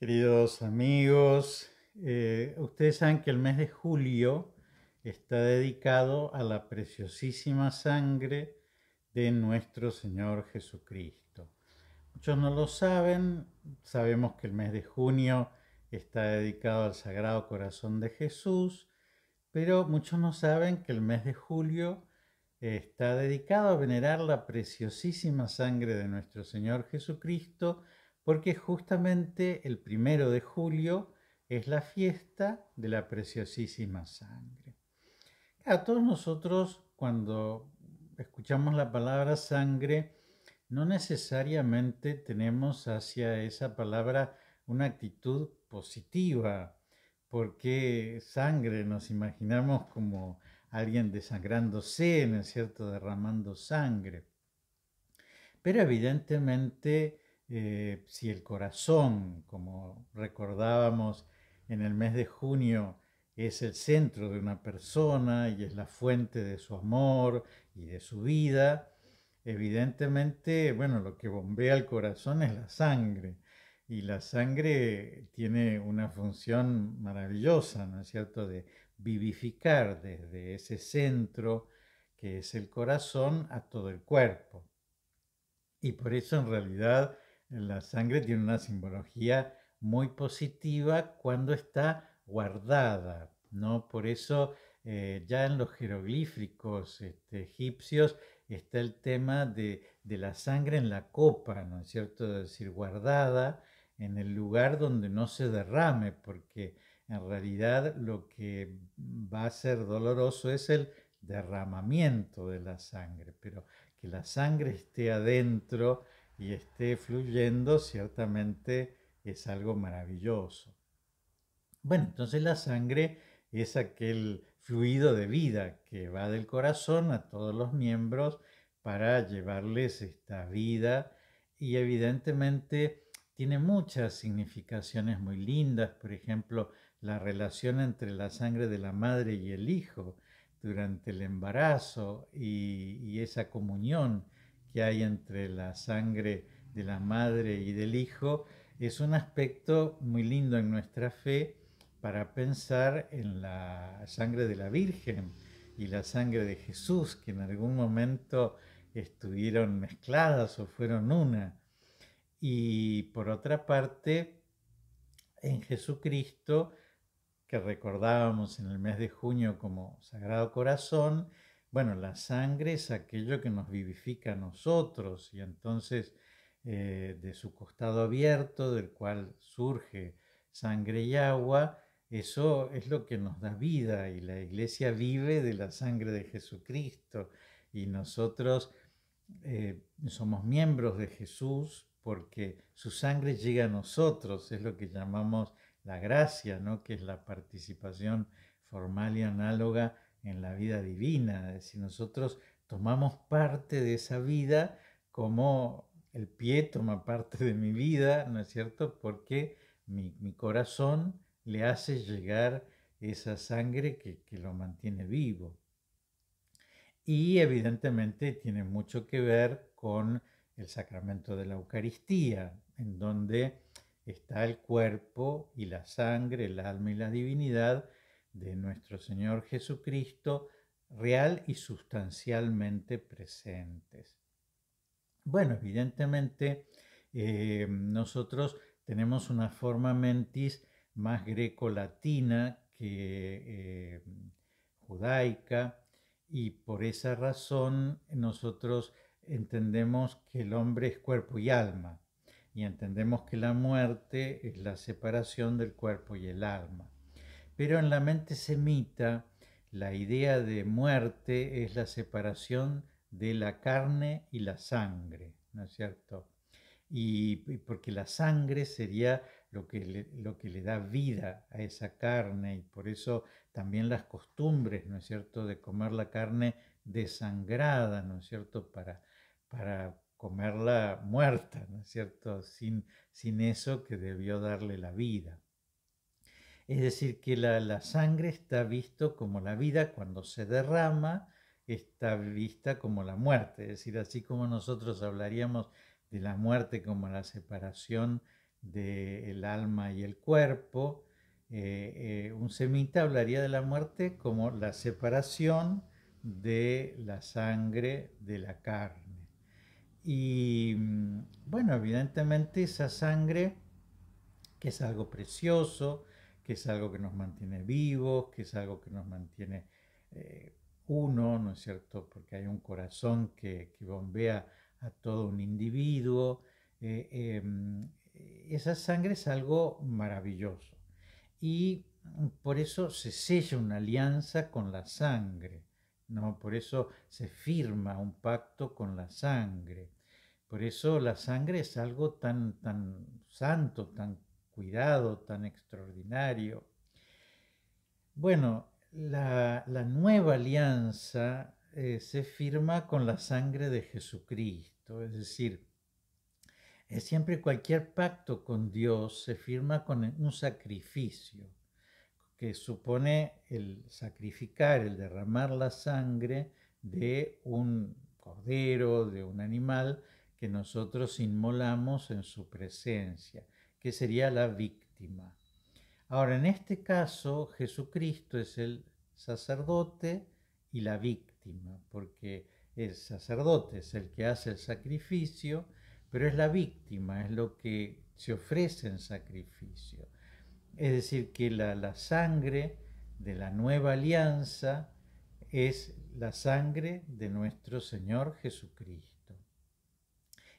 Queridos amigos, eh, ustedes saben que el mes de julio está dedicado a la preciosísima sangre de nuestro Señor Jesucristo. Muchos no lo saben, sabemos que el mes de junio está dedicado al Sagrado Corazón de Jesús, pero muchos no saben que el mes de julio eh, está dedicado a venerar la preciosísima sangre de nuestro Señor Jesucristo, porque justamente el primero de julio es la fiesta de la preciosísima sangre. A todos nosotros cuando escuchamos la palabra sangre, no necesariamente tenemos hacia esa palabra una actitud positiva, porque sangre nos imaginamos como alguien desangrándose, ¿no es cierto?, derramando sangre. Pero evidentemente eh, si el corazón, como recordábamos en el mes de junio, es el centro de una persona y es la fuente de su amor y de su vida, evidentemente, bueno, lo que bombea el corazón es la sangre. Y la sangre tiene una función maravillosa, ¿no es cierto?, de vivificar desde ese centro que es el corazón a todo el cuerpo. Y por eso en realidad la sangre tiene una simbología muy positiva cuando está guardada, ¿no? Por eso eh, ya en los jeroglíficos este, egipcios está el tema de, de, la sangre en la copa, ¿no es cierto? Es decir, guardada en el lugar donde no se derrame, porque en realidad lo que va a ser doloroso es el derramamiento de la sangre, pero que la sangre esté adentro y esté fluyendo, ciertamente es algo maravilloso. Bueno, entonces la sangre es aquel fluido de vida que va del corazón a todos los miembros para llevarles esta vida y evidentemente tiene muchas significaciones muy lindas, por ejemplo, la relación entre la sangre de la madre y el hijo durante el embarazo y, y esa comunión hay entre la sangre de la madre y del hijo, es un aspecto muy lindo en nuestra fe para pensar en la sangre de la Virgen y la sangre de Jesús, que en algún momento estuvieron mezcladas o fueron una. Y por otra parte, en Jesucristo, que recordábamos en el mes de junio como Sagrado Corazón, bueno, la sangre es aquello que nos vivifica a nosotros y entonces eh, de su costado abierto, del cual surge sangre y agua, eso es lo que nos da vida y la iglesia vive de la sangre de Jesucristo y nosotros eh, somos miembros de Jesús porque su sangre llega a nosotros, es lo que llamamos la gracia, ¿no? que es la participación formal y análoga en la vida divina, si nosotros tomamos parte de esa vida como el pie toma parte de mi vida, ¿no es cierto? Porque mi, corazón le hace llegar esa sangre que, que lo mantiene vivo. Y evidentemente tiene mucho que ver con el sacramento de la Eucaristía, en donde está el cuerpo y la sangre, el alma y la divinidad de nuestro Señor Jesucristo real y sustancialmente presentes. Bueno, evidentemente eh, nosotros tenemos una forma mentis más greco-latina que eh, judaica y por esa razón nosotros entendemos que el hombre es cuerpo y alma y entendemos que la muerte es la separación del cuerpo y el alma. Pero en la mente semita, la idea de muerte es la separación de la carne y la sangre, ¿no es cierto? Y porque la sangre sería lo que, le, lo que le da vida a esa carne y por eso también las costumbres, ¿no es cierto?, de comer la carne desangrada, ¿no es cierto?, para, comerla muerta, ¿no es cierto?, sin eso que debió darle la vida. Es decir, que la, sangre está visto como la vida cuando se derrama, está vista como la muerte. Es decir, así como nosotros hablaríamos de la muerte como la separación del alma y el cuerpo, eh, eh, un semita hablaría de la muerte como la separación de la sangre de la carne. Y mm, bueno, evidentemente esa sangre, que es algo precioso, que es algo que nos mantiene vivos, que es algo que nos mantiene eh, uno, ¿no es cierto? Porque hay un corazón que, bombea a todo un individuo. Eh, em, esa sangre es algo maravilloso. Y por eso se sella una alianza con la sangre, ¿no? Por eso se firma un pacto con la sangre. Por eso la sangre es algo tan, tan santo, tan cuidado tan extraordinario. Bueno, la, nueva alianza eh, se firma con la sangre de Jesucristo, es decir, es siempre cualquier pacto con Dios se firma con un sacrificio que supone el sacrificar, el derramar la sangre de un cordero, de un animal que nosotros inmolamos en su presencia que sería la víctima. Ahora, en este caso, Jesucristo es el sacerdote y la víctima, porque el sacerdote es el que hace el sacrificio, pero es la víctima, es lo que se ofrece en sacrificio. Es decir, que la, la sangre de la nueva alianza es la sangre de nuestro Señor Jesucristo.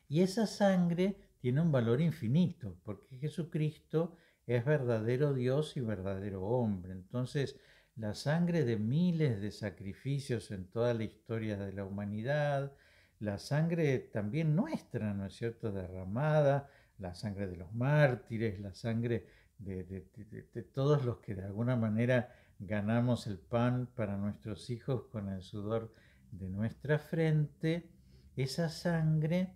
Y esa sangre tiene un valor infinito, porque Jesucristo es verdadero Dios y verdadero hombre. Entonces, la sangre de miles de sacrificios en toda la historia de la humanidad, la sangre también nuestra, ¿no es cierto?, derramada, la sangre de los mártires, la sangre de, todos los que de alguna manera ganamos el pan para nuestros hijos con el sudor de nuestra frente, esa sangre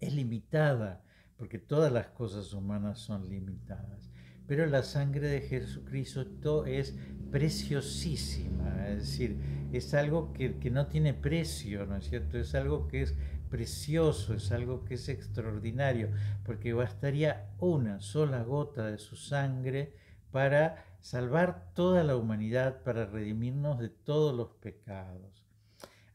es limitada, porque todas las cosas humanas son limitadas. Pero la sangre de Jesucristo es preciosísima, es decir, es algo que, que no tiene precio, ¿no es cierto? Es algo que es precioso, es algo que es extraordinario, porque bastaría una sola gota de su sangre para salvar toda la humanidad, para redimirnos de todos los pecados.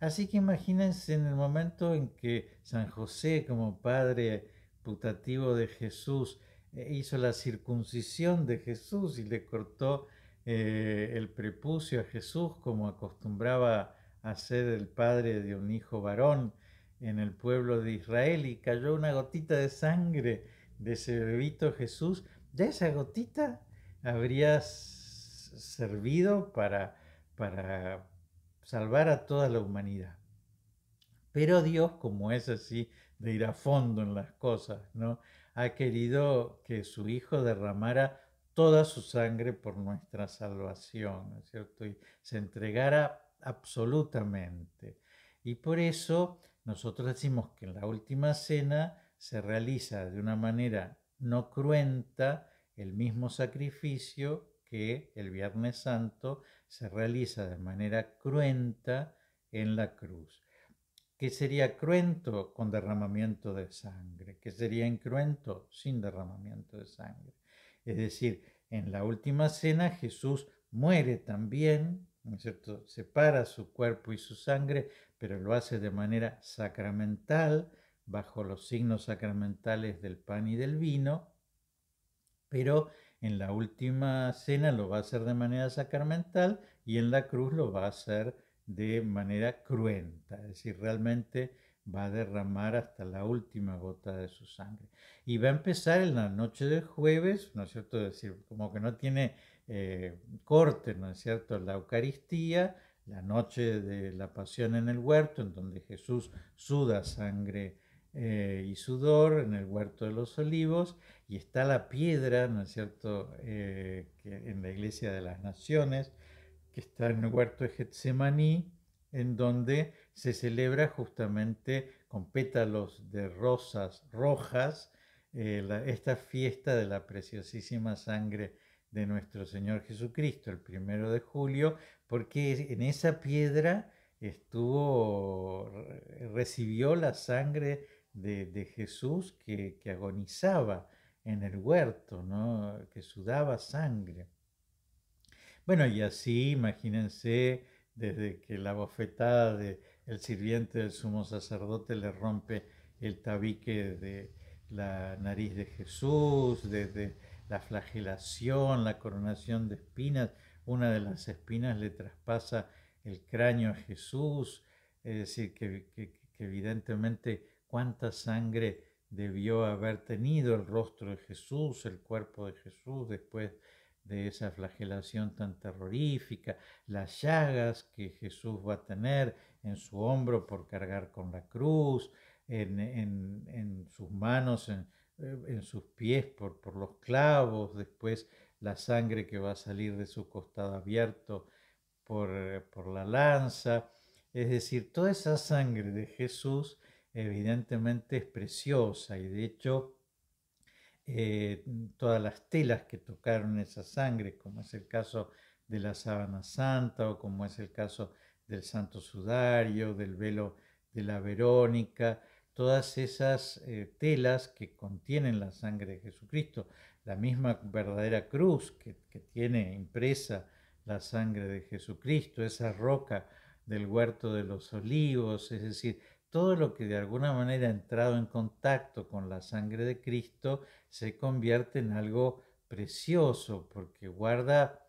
Así que imagínense en el momento en que San José, como padre putativo de Jesús, eh, hizo la circuncisión de Jesús y le cortó eh, el prepucio a Jesús, como acostumbraba hacer el padre de un hijo varón en el pueblo de Israel, y cayó una gotita de sangre de ese bebito Jesús, ya esa gotita habría servido para, para salvar a toda la humanidad. Pero Dios, como es así de ir a fondo en las cosas, ¿no? ha querido que su Hijo derramara toda su sangre por nuestra salvación, es cierto? Y se entregara absolutamente. Y por eso nosotros decimos que en la última cena se realiza de una manera no cruenta el mismo sacrificio que el Viernes Santo se realiza de manera cruenta en la cruz. que sería cruento con derramamiento de sangre? que sería incruento sin derramamiento de sangre? Es decir, en la última cena Jesús muere también, ¿no es cierto? Separa su cuerpo y su sangre, pero lo hace de manera sacramental, bajo los signos sacramentales del pan y del vino, pero en la última cena lo va a hacer de manera sacramental y en la cruz lo va a hacer de manera cruenta, es decir, realmente va a derramar hasta la última gota de su sangre. Y va a empezar en la noche del jueves, ¿no es cierto? decir, como que no tiene eh, corte, ¿no es cierto? La Eucaristía, la noche de la pasión en el huerto, en donde Jesús suda sangre eh, y sudor en el huerto de los olivos y está la piedra, ¿no es cierto?, eh, en la iglesia de las naciones, que está en el huerto de Getsemaní, en donde se celebra justamente con pétalos de rosas rojas eh, esta fiesta de la preciosísima sangre de nuestro Señor Jesucristo, el primero de julio, porque en esa piedra estuvo, recibió la sangre de, Jesús que, agonizaba en el huerto, ¿no? que sudaba sangre. Bueno, y así, imagínense, desde que la bofetada del sirviente del sumo sacerdote le rompe el tabique de la nariz de Jesús, desde la flagelación, la coronación de espinas, una de las espinas le traspasa el cráneo a Jesús, es decir, que evidentemente cuánta sangre debió haber tenido el rostro de Jesús, el cuerpo de Jesús después de esa flagelación tan terrorífica, las llagas que Jesús va a tener en su hombro por cargar con la cruz, en, sus manos, en, eh, sus pies por, los clavos, después la sangre que va a salir de su costado abierto por la lanza. Es decir, toda esa sangre de Jesús evidentemente es preciosa y de hecho eh, todas las telas que tocaron esa sangre, como es el caso de la sábana santa o como es el caso del santo sudario, del velo de la Verónica, todas esas eh, telas que contienen la sangre de Jesucristo, la misma verdadera cruz que tiene impresa la sangre de Jesucristo, esa roca del huerto de los olivos, es decir, todo lo que de alguna manera ha entrado en contacto con la sangre de Cristo se convierte en algo precioso porque guarda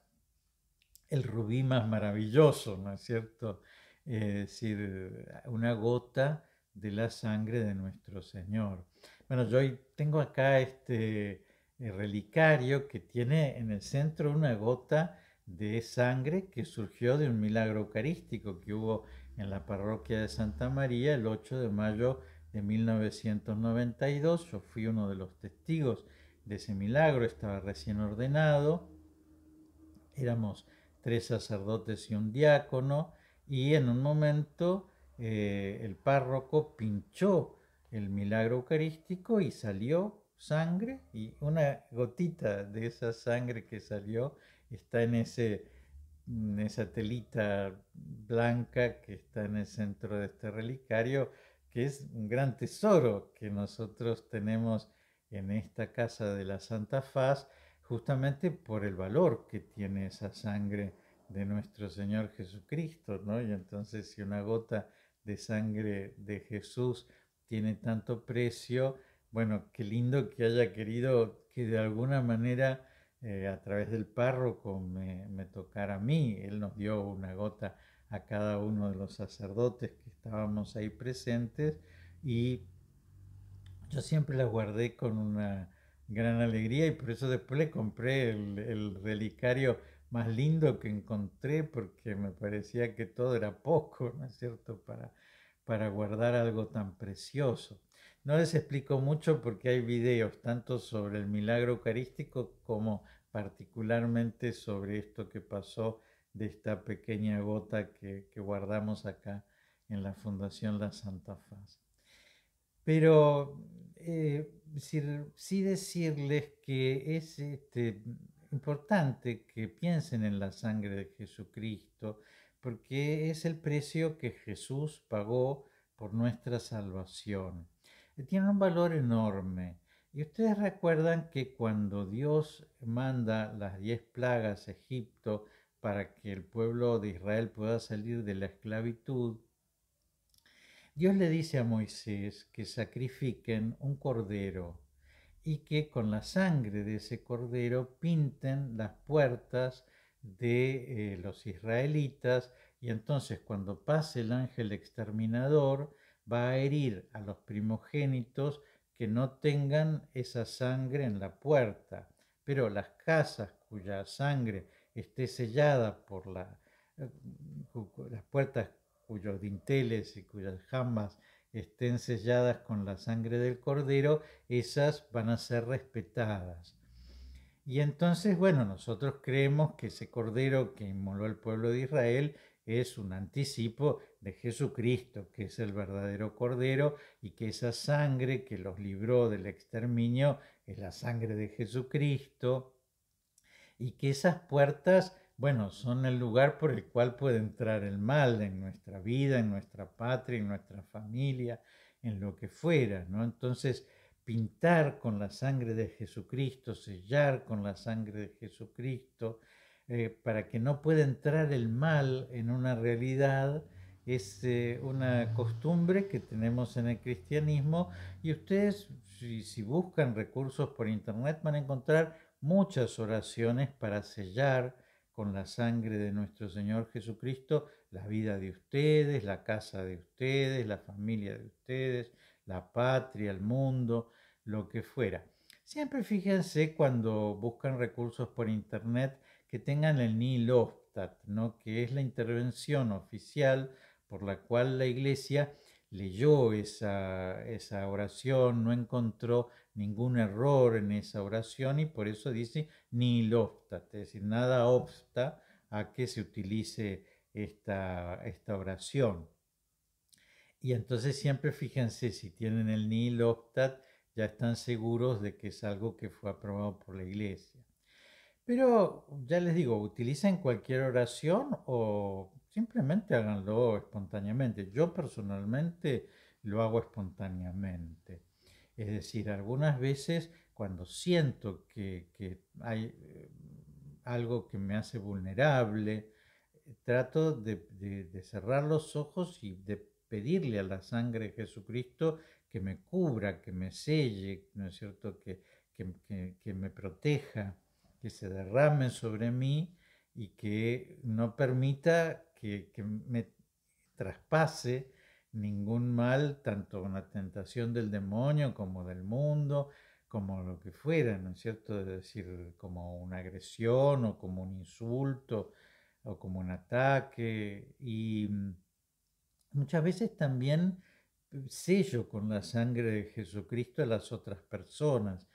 el rubí más maravilloso, ¿no es cierto? es decir, una gota de la sangre de nuestro Señor. Bueno, yo tengo acá este eh, relicario que tiene en el centro una gota de sangre que surgió de un milagro eucarístico que hubo en la parroquia de Santa María el 8 de mayo de 1992. Yo fui uno de los testigos de ese milagro, estaba recién ordenado. Éramos tres sacerdotes y un diácono y en un momento eh, el párroco pinchó el milagro eucarístico y salió sangre y una gotita de esa sangre que salió está en ese esa telita blanca que está en el centro de este relicario, que es un gran tesoro que nosotros tenemos en esta casa de la Santa Faz, justamente por el valor que tiene esa sangre de nuestro Señor Jesucristo, ¿no? Y entonces si una gota de sangre de Jesús tiene tanto precio, bueno, qué lindo que haya querido que de alguna manera eh, a través del párroco me, tocara a mí. Él nos dio una gota a cada uno de los sacerdotes que estábamos ahí presentes y yo siempre la guardé con una gran alegría y por eso después le compré el, relicario más lindo que encontré porque me parecía que todo era poco, ¿no es cierto?, para, para guardar algo tan precioso. No les explico mucho porque hay videos tanto sobre el milagro eucarístico como particularmente sobre esto que pasó de esta pequeña gota que, guardamos acá en la Fundación La Santa Faz. Pero eh, sí, decirles que es este, importante que piensen en la sangre de Jesucristo, porque es el precio que Jesús pagó por nuestra salvación. Tiene un valor enorme. Y ustedes recuerdan que cuando Dios manda las diez plagas a Egipto para que el pueblo de Israel pueda salir de la esclavitud, Dios le dice a Moisés que sacrifiquen un cordero y que con la sangre de ese cordero pinten las puertas de eh, los israelitas y entonces cuando pase el ángel exterminador va a herir a los primogénitos que no tengan esa sangre en la puerta, pero las casas cuya sangre esté sellada por eh, las puertas cuyos dinteles y cuyas jambas estén selladas con la sangre del cordero, esas van a ser respetadas. Y entonces, bueno, nosotros creemos que ese cordero que inmoló el pueblo de Israel es un anticipo de Jesucristo, que es el verdadero Cordero, y que esa sangre que los libró del exterminio es la sangre de Jesucristo, y que esas puertas, bueno, son el lugar por el cual puede entrar el mal en nuestra vida, en nuestra patria, en nuestra familia, en lo que fuera, ¿no? Entonces, pintar con la sangre de Jesucristo, sellar con la sangre de Jesucristo, eh, para que no pueda entrar el mal en una realidad, es eh, una costumbre que tenemos en el cristianismo y ustedes si, buscan recursos por internet van a encontrar muchas oraciones para sellar con la sangre de nuestro Señor Jesucristo la vida de ustedes, la casa de ustedes, la familia de ustedes, la patria, el mundo, lo que fuera. Siempre fíjense cuando buscan recursos por internet que tengan el NILOFTAT, ¿no? que es la intervención oficial por la cual la iglesia leyó esa, oración, no encontró ningún error en esa oración y por eso dice ni optat, es decir, nada obsta a que se utilice esta, esta oración. Y entonces siempre fíjense, si tienen el nil optat, ya están seguros de que es algo que fue aprobado por la iglesia. Pero ya les digo, ¿utilizan cualquier oración o Simplemente háganlo espontáneamente. Yo personalmente lo hago espontáneamente. Es decir, algunas veces cuando siento que, hay eh, algo que me hace vulnerable, trato de, cerrar los ojos y de pedirle a la sangre de Jesucristo que me cubra, que me selle, ¿no es cierto? Que, que me proteja, que se derrame sobre mí y que no permita que, me traspase ningún mal, tanto una tentación del demonio como del mundo, como lo que fuera, ¿no es cierto? Es decir, como una agresión o como un insulto o como un ataque. Y mm, muchas veces también sello con la sangre de Jesucristo a las otras personas.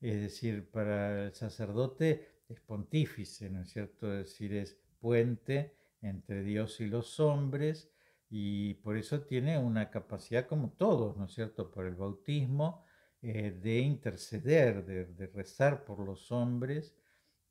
Es decir, para el sacerdote es pontífice, ¿no es cierto? decir, es puente entre Dios y los hombres y por eso tiene una capacidad como todos, ¿no es cierto?, por el bautismo, eh, de interceder, de, rezar por los hombres.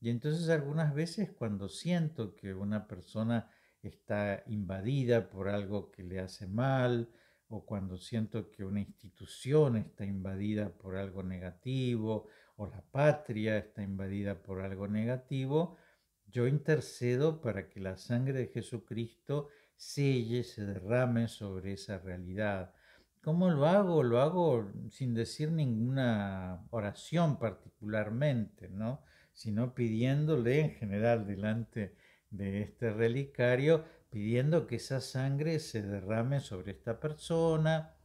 Y entonces algunas veces cuando siento que una persona está invadida por algo que le hace mal, o cuando siento que una institución está invadida por algo negativo, o la patria está invadida por algo negativo, yo intercedo para que la sangre de Jesucristo selle, se derrame sobre esa realidad. ¿Cómo lo hago? Lo hago sin decir ninguna oración particularmente, ¿no? Sino pidiéndole en general delante de este relicario, pidiendo que esa sangre se derrame sobre esta persona.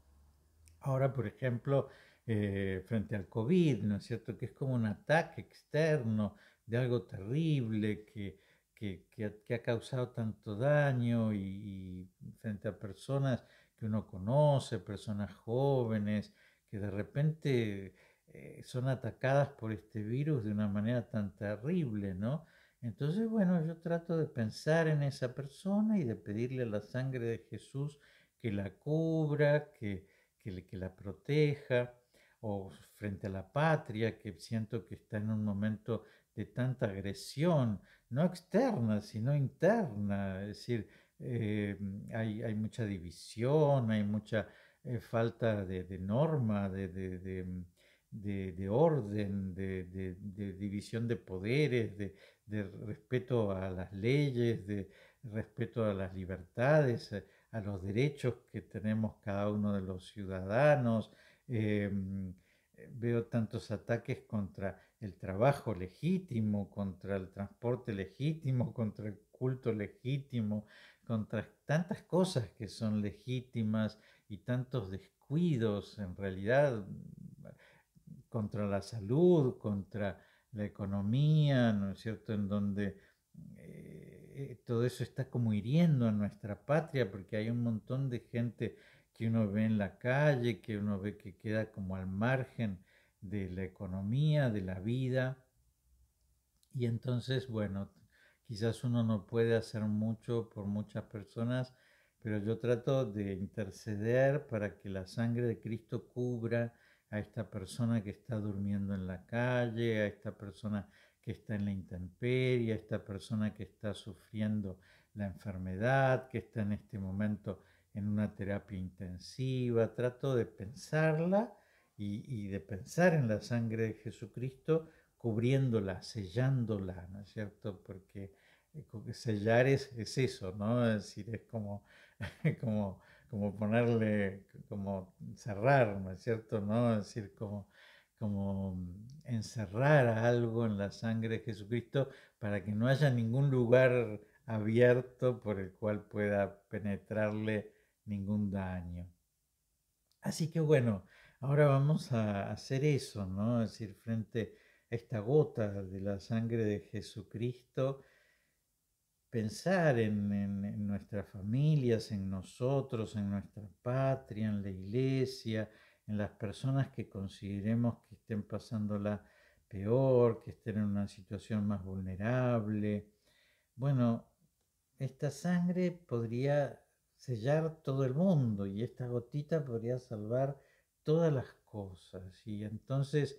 Ahora, por ejemplo, eh, frente al COVID, ¿no es cierto? Que es como un ataque externo, de algo terrible que, ha causado tanto daño y, frente a personas que uno conoce, personas jóvenes, que de repente eh, son atacadas por este virus de una manera tan terrible, ¿no? Entonces, bueno, yo trato de pensar en esa persona y de pedirle a la sangre de Jesús que la cubra, que, que, que, la proteja, o frente a la patria, que siento que está en un momento de tanta agresión, no externa, sino interna. Es decir, eh, hay, mucha división, hay mucha eh, falta de, norma, de, mm, orden, de, división de poderes, de, respeto a las leyes, de respeto a las libertades, eh, a, los derechos que tenemos cada uno de los ciudadanos. Mm, veo tantos ataques contra el trabajo legítimo, contra el transporte legítimo, contra el culto legítimo, contra tantas cosas que son legítimas y tantos descuidos en realidad contra la salud, contra la economía, ¿no es cierto?, en donde eh, todo eso está como hiriendo a nuestra patria porque hay un montón de gente que uno ve en la calle, que uno ve que queda como al margen de la economía, de la vida. Y entonces, bueno, quizás uno no puede hacer mucho por muchas personas, pero yo trato de interceder para que la sangre de Cristo cubra a esta persona que está durmiendo en la calle, a esta persona que está en la intemperie, a esta persona que está sufriendo la enfermedad, que está en este momento en una terapia intensiva. Trato de pensarla y, de pensar en la sangre de Jesucristo cubriéndola, sellándola, ¿no es cierto? Porque eh, sellar es, eso, ¿no? Es decir, es como, como, ponerle, como cerrar, ¿no es cierto? ¿No? Es decir, como, como encerrar algo en la sangre de Jesucristo para que no haya ningún lugar abierto por el cual pueda penetrarle ningún daño. Así que bueno, Ahora vamos a hacer eso, ¿no? Es decir, frente a esta gota de la sangre de Jesucristo, pensar en, nuestras familias, en nosotros, en nuestra patria, en la iglesia, en las personas que consideremos que estén pasándola peor, que estén en una situación más vulnerable. Bueno, esta sangre podría sellar todo el mundo y esta gotita podría salvar todas las cosas. Y entonces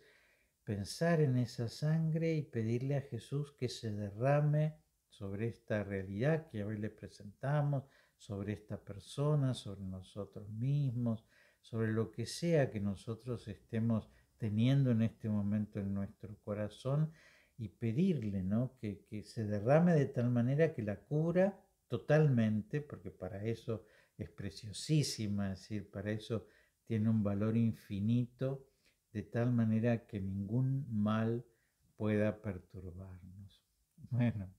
pensar en esa sangre y pedirle a Jesús que se derrame sobre esta realidad que hoy le presentamos, sobre esta persona, sobre nosotros mismos, sobre lo que sea que nosotros estemos teniendo en este momento en nuestro corazón y pedirle que, que se derrame de tal manera que la cura totalmente, porque para eso es preciosísima, es decir, para eso tiene un valor infinito, de tal manera que ningún mal pueda perturbarnos. Bueno,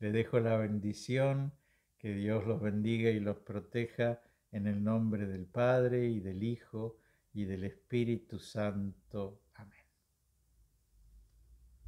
le dejo la bendición, que Dios los bendiga y los proteja en el nombre del Padre y del Hijo y del Espíritu Santo.